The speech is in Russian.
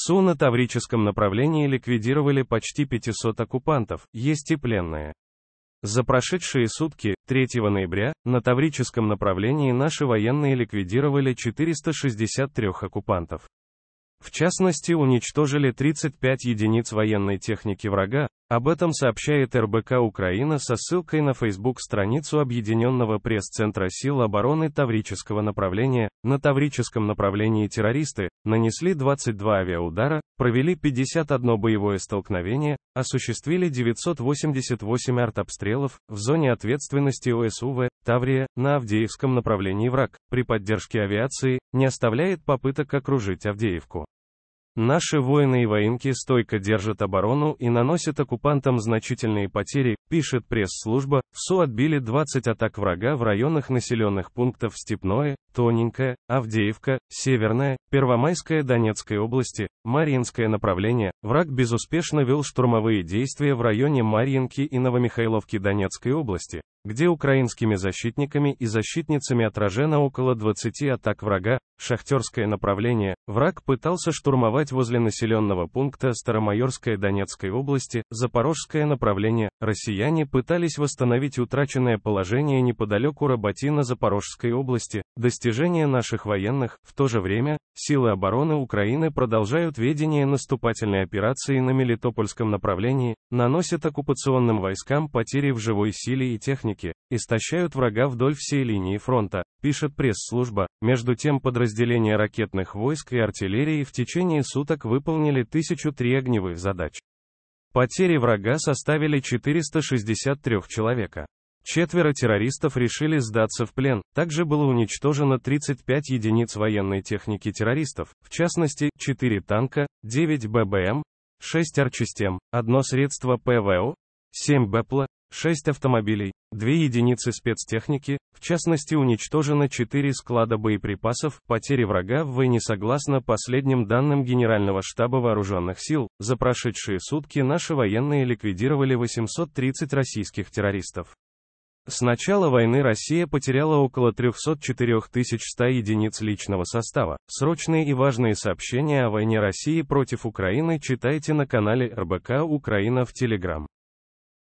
ВСУ на Таврическом направлении ликвидировали почти 500 оккупантов, есть и пленные. За прошедшие сутки, 3 ноября, на Таврическом направлении наши военные ликвидировали 463 оккупантов. В частности, уничтожили 35 единиц военной техники врага, об этом сообщает РБК Украина со ссылкой на Facebook-страницу Объединенного пресс-центра сил обороны Таврического направления. На Таврическом направлении террористы нанесли 22 авиаудара, провели 51 боевое столкновение, осуществили 988 артобстрелов в зоне ответственности ОСУВ, Таврия, на Авдеевском направлении враг, при поддержке авиации, не оставляет попыток окружить Авдеевку. Наши воины и воинки стойко держат оборону и наносят оккупантам значительные потери, пишет пресс-служба. В СУ отбили 20 атак врага в районах населенных пунктов Степное, Тоненькое, Авдеевка, Северное, Первомайское Донецкой области, Мариинское направление. Враг безуспешно вел штурмовые действия в районе Марьинки и Новомихайловки Донецкой области где украинскими защитниками и защитницами отражено около 20 атак врага, шахтерское направление, враг пытался штурмовать возле населенного пункта Старомайорская Донецкой области, запорожское направление, россияне пытались восстановить утраченное положение неподалеку Работина Запорожской области, Достижения наших военных, в то же время, силы обороны Украины продолжают ведение наступательной операции на Мелитопольском направлении, наносят оккупационным войскам потери в живой силе и технике, истощают врага вдоль всей линии фронта, пишет пресс-служба. Между тем подразделения ракетных войск и артиллерии в течение суток выполнили 1003 огневых задач. Потери врага составили 463 человека. Четверо террористов решили сдаться в плен. Также было уничтожено 35 единиц военной техники террористов, в частности, 4 танка, 9 ББМ, 6 арчастем, 1 средство ПВО, 7 БЭПЛа, 6 автомобилей, 2 единицы спецтехники, в частности уничтожено 4 склада боеприпасов, потери врага в войне согласно последним данным Генерального штаба вооруженных сил, за прошедшие сутки наши военные ликвидировали 830 российских террористов. С начала войны Россия потеряла около 304 100 единиц личного состава. Срочные и важные сообщения о войне России против Украины читайте на канале РБК Украина в Телеграм.